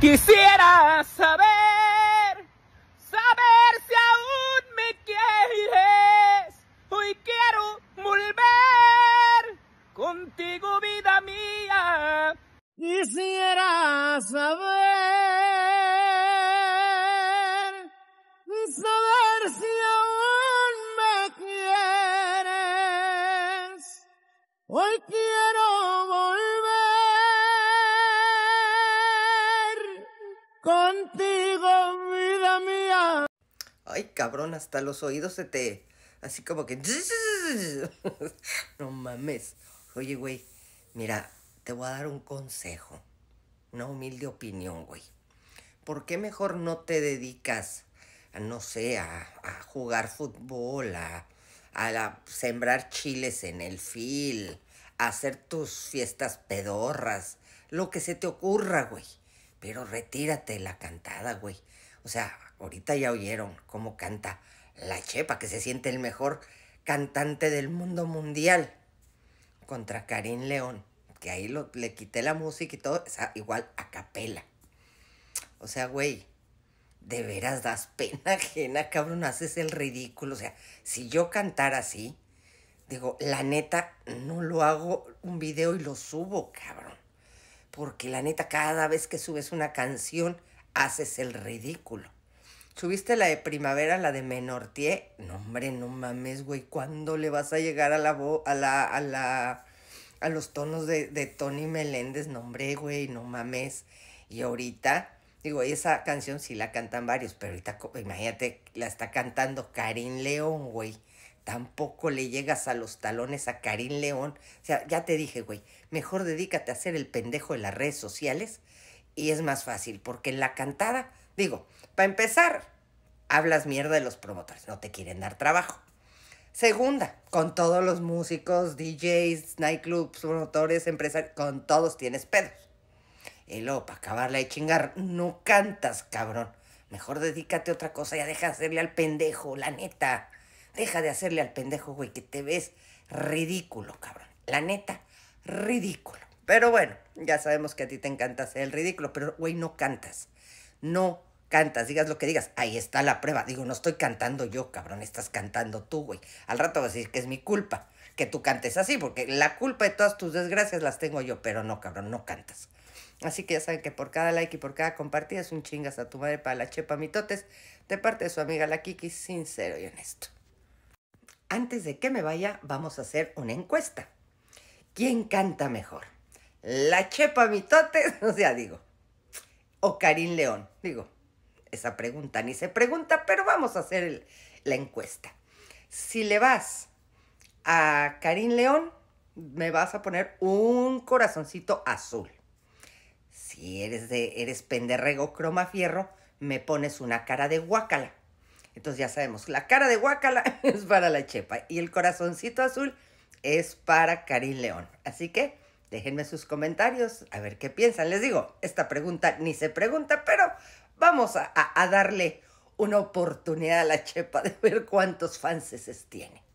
Quisiera saber, saber si aún me quieres. Hoy quiero volver contigo, vida mía. Quisiera saber, saber si aún me quieres. Hoy quiero ay cabrón, hasta los oídos se te, así como que, no mames. Oye, güey, mira, te voy a dar un consejo, una humilde opinión, güey. ¿Por qué mejor no te dedicas, no sé, a, jugar fútbol, a, a sembrar chiles en el fil, a hacer tus fiestas pedorras, lo que se te ocurra, güey? Pero retírate la cantada, güey. O sea, ahorita ya oyeron cómo canta la Chepa, que se siente el mejor cantante del mundo mundial contra Karim León, que ahí le quité la música y todo, o sea, igual a capela. O sea, güey, de veras das pena ajena, cabrón, haces el ridículo. O sea, si yo cantara así, digo, la neta, no lo hago un video y lo subo, cabrón. Porque la neta, cada vez que subes una canción, haces el ridículo. ¿Subiste la de primavera, la de Menortier? No, hombre, no mames, güey. ¿Cuándo le vas a llegar a la a los tonos de, Tony Meléndez? No, hombre, güey, no mames. Y ahorita, digo, esa canción sí la cantan varios, pero ahorita, imagínate, la está cantando Karim León, güey. Tampoco le llegas a los talones a Karim León. O sea, ya te dije, güey, mejor dedícate a ser el pendejo de las redes sociales y es más fácil, porque la cantada, digo, para empezar, hablas mierda de los promotores, no te quieren dar trabajo. Segunda, con todos los músicos, DJs, nightclubs, promotores, empresarios, con todos tienes pedos. Y luego, para acabarla de chingar, no cantas, cabrón. Mejor dedícate a otra cosa, ya deja de hacerle al pendejo, la neta. Deja de hacerle al pendejo, güey, que te ves ridículo, cabrón. La neta, ridículo. Pero bueno, ya sabemos que a ti te encanta hacer el ridículo, pero güey, no cantas. No cantas, digas lo que digas. Ahí está la prueba. Digo, no estoy cantando yo, cabrón, estás cantando tú, güey. Al rato vas a decir que es mi culpa que tú cantes así, porque la culpa de todas tus desgracias las tengo yo, pero no, cabrón, no cantas. Así que ya saben que por cada like y por cada compartida es un chingas a tu madre para la chepa mitotes, de parte de su amiga la Kiki, sincero y honesto. Antes de que me vaya, vamos a hacer una encuesta. ¿Quién canta mejor? la Chepa mitote o sea, digo, o Karin León, digo, esa pregunta ni se pregunta, pero vamos a hacer la encuesta. Si le vas a Karin León, me vas a poner un corazoncito azul. Si eres de eres penderrego croma fierro, me pones una cara de guácala. Entonces ya sabemos, la cara de guácala es para la chepa y el corazoncito azul es para Karim León. Así que Déjenme sus comentarios, a ver qué piensan. Les digo, esta pregunta ni se pregunta, pero vamos a, darle una oportunidad a la chepa de ver cuántos fanses tiene.